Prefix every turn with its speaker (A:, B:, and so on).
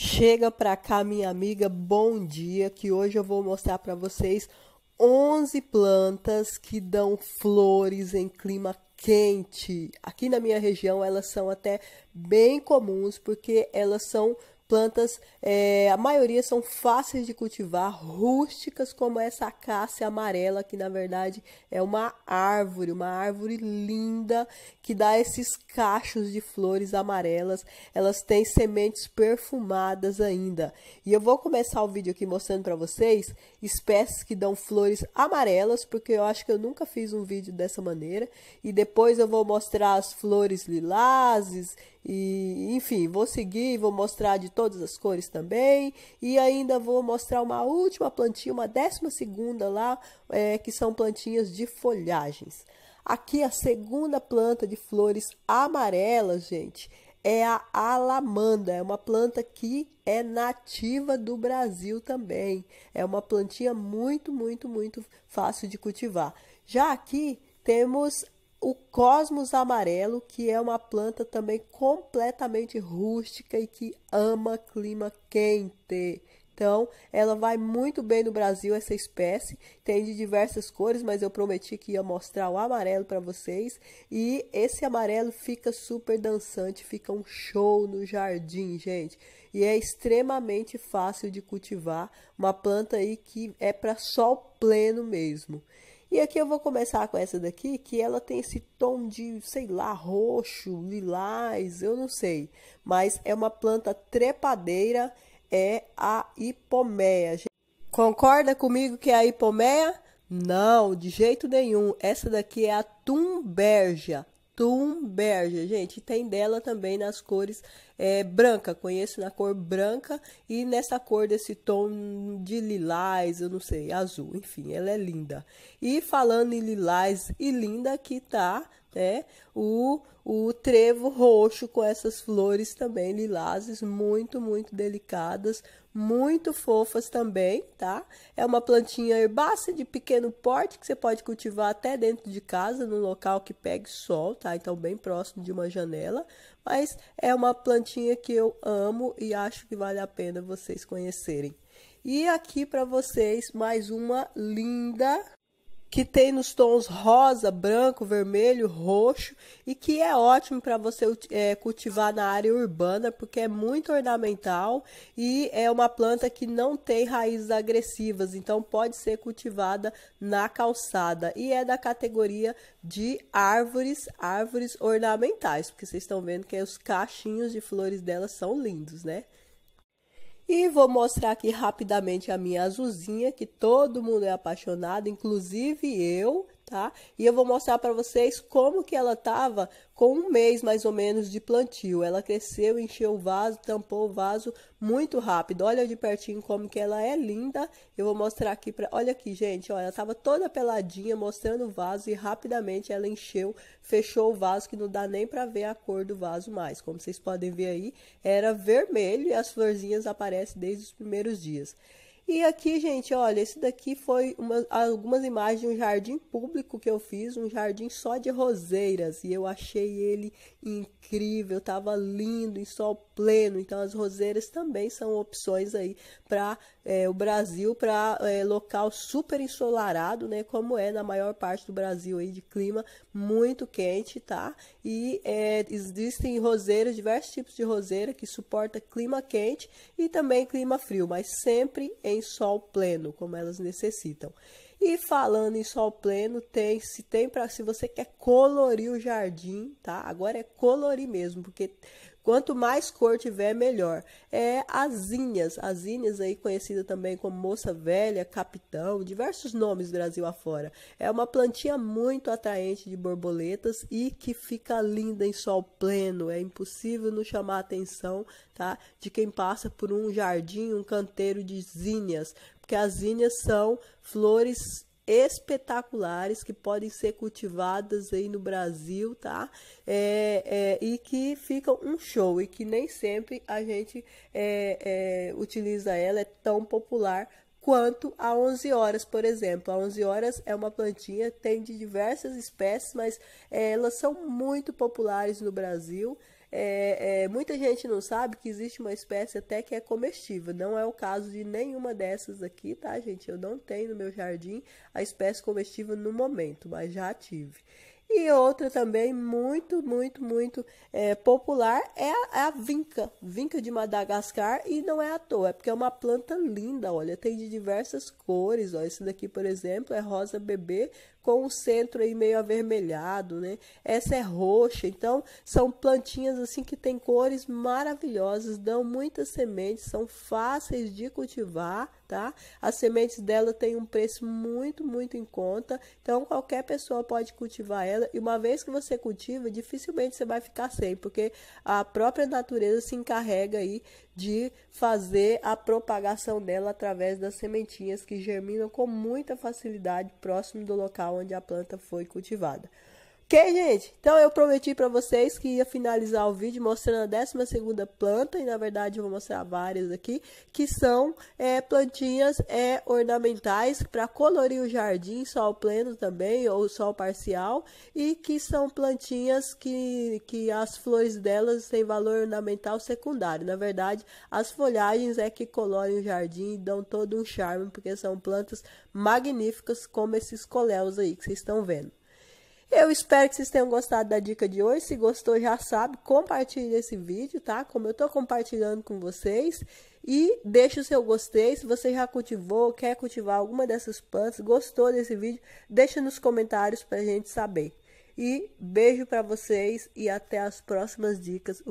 A: Chega para cá, minha amiga, bom dia, que hoje eu vou mostrar para vocês 11 plantas que dão flores em clima quente. Aqui na minha região elas são até bem comuns porque elas são Plantas, é, a maioria são fáceis de cultivar, rústicas, como essa acácia amarela, que na verdade é uma árvore, uma árvore linda que dá esses cachos de flores amarelas. Elas têm sementes perfumadas ainda. E eu vou começar o vídeo aqui mostrando para vocês espécies que dão flores amarelas, porque eu acho que eu nunca fiz um vídeo dessa maneira. E depois eu vou mostrar as flores lilazes e, enfim, vou seguir, vou mostrar de todas as cores também. E ainda vou mostrar uma última plantinha, uma décima segunda lá, é, que são plantinhas de folhagens. Aqui a segunda planta de flores amarelas, gente, é a alamanda. É uma planta que é nativa do Brasil também. É uma plantinha muito, muito, muito fácil de cultivar. Já aqui temos o cosmos amarelo, que é uma planta também completamente rústica e que ama clima quente. Então, ela vai muito bem no Brasil essa espécie. Tem de diversas cores, mas eu prometi que ia mostrar o amarelo para vocês. E esse amarelo fica super dançante, fica um show no jardim, gente. E é extremamente fácil de cultivar, uma planta aí que é para sol pleno mesmo. E aqui eu vou começar com essa daqui, que ela tem esse tom de, sei lá, roxo, lilás, eu não sei. Mas é uma planta trepadeira, é a hipomeia. Concorda comigo que é a hipomeia? Não, de jeito nenhum. Essa daqui é a tumberja. Tum gente. Tem dela também nas cores é, branca. Conheço na cor branca e nessa cor desse tom de lilás, eu não sei, azul. Enfim, ela é linda. E falando em lilás e linda, que tá né? O, o trevo roxo com essas flores também lilazes, muito, muito delicadas, muito fofas também, tá? É uma plantinha herbácea de pequeno porte que você pode cultivar até dentro de casa, num local que pegue sol, tá? Então, bem próximo de uma janela. Mas é uma plantinha que eu amo e acho que vale a pena vocês conhecerem. E aqui para vocês mais uma linda que tem nos tons rosa, branco, vermelho, roxo e que é ótimo para você é, cultivar na área urbana porque é muito ornamental e é uma planta que não tem raízes agressivas, então pode ser cultivada na calçada e é da categoria de árvores, árvores ornamentais, porque vocês estão vendo que os cachinhos de flores dela são lindos, né? E vou mostrar aqui rapidamente a minha azulzinha, que todo mundo é apaixonado, inclusive eu, tá? E eu vou mostrar para vocês como que ela tava com um mês mais ou menos de plantio. Ela cresceu, encheu o vaso, tampou o vaso muito rápido. Olha de pertinho como que ela é linda. Eu vou mostrar aqui para, olha aqui, gente, olha, ela tava toda peladinha, mostrando o vaso e rapidamente ela encheu, fechou o vaso que não dá nem para ver a cor do vaso mais. Como vocês podem ver aí, era vermelho e as florzinhas aparecem desde os primeiros dias. E aqui, gente, olha, esse daqui foi uma, algumas imagens de um jardim público que eu fiz, um jardim só de roseiras, e eu achei ele incrível, tava lindo, em sol pleno. Então, as roseiras também são opções aí para é, o Brasil, para é, local super ensolarado, né? Como é na maior parte do Brasil aí de clima muito quente, tá? E é, existem roseiras, diversos tipos de roseira que suporta clima quente e também clima frio, mas sempre em sol pleno, como elas necessitam. E falando em sol pleno, tem se tem para se você quer colorir o jardim, tá? Agora é colorir mesmo, porque Quanto mais cor tiver, melhor. É asinhas asinhas aí conhecida também como moça velha, capitão, diversos nomes Brasil afora. É uma plantinha muito atraente de borboletas e que fica linda em sol pleno. É impossível não chamar a atenção, tá? De quem passa por um jardim, um canteiro de zinhas, porque as zinhas são flores espetaculares que podem ser cultivadas aí no Brasil, tá? É, é, e que ficam um show e que nem sempre a gente é, é utiliza ela, é tão popular quanto a 11 horas, por exemplo. A 11 horas é uma plantinha, tem de diversas espécies, mas é, elas são muito populares no Brasil. É, é, muita gente não sabe que existe uma espécie até que é comestível. Não é o caso de nenhuma dessas aqui, tá, gente? Eu não tenho no meu jardim a espécie comestível no momento, mas já tive. E outra também muito, muito, muito é, popular é a, é a, vinca, vinca de Madagascar, e não é à toa, é porque é uma planta linda, olha, tem de diversas cores, ó, esse daqui, por exemplo, é rosa bebê com o centro aí meio avermelhado, né? Essa é roxa, então são plantinhas assim que tem cores maravilhosas, dão muitas sementes, são fáceis de cultivar, tá? As sementes dela têm um preço muito, muito em conta, então qualquer pessoa pode cultivar ela e uma vez que você cultiva, dificilmente você vai ficar sem, porque a própria natureza se encarrega aí de fazer a propagação dela através das sementinhas que germinam com muita facilidade próximo do local onde a planta foi cultivada. Ok, gente? Então eu prometi para vocês que ia finalizar o vídeo mostrando a 12 planta, e na verdade eu vou mostrar várias aqui, que são é, plantinhas é, ornamentais para colorir o jardim, sol pleno também, ou sol parcial, e que são plantinhas que, que as flores delas têm valor ornamental secundário. Na verdade, as folhagens é que colorem o jardim e dão todo um charme, porque são plantas magníficas como esses coléus aí que vocês estão vendo. Eu espero que vocês tenham gostado da dica de hoje. Se gostou, já sabe, compartilhe esse vídeo, tá? Como eu tô compartilhando com vocês. E deixe o seu gostei. Se você já cultivou, quer cultivar alguma dessas plantas, gostou desse vídeo, deixa nos comentários pra gente saber. E beijo para vocês e até as próximas dicas.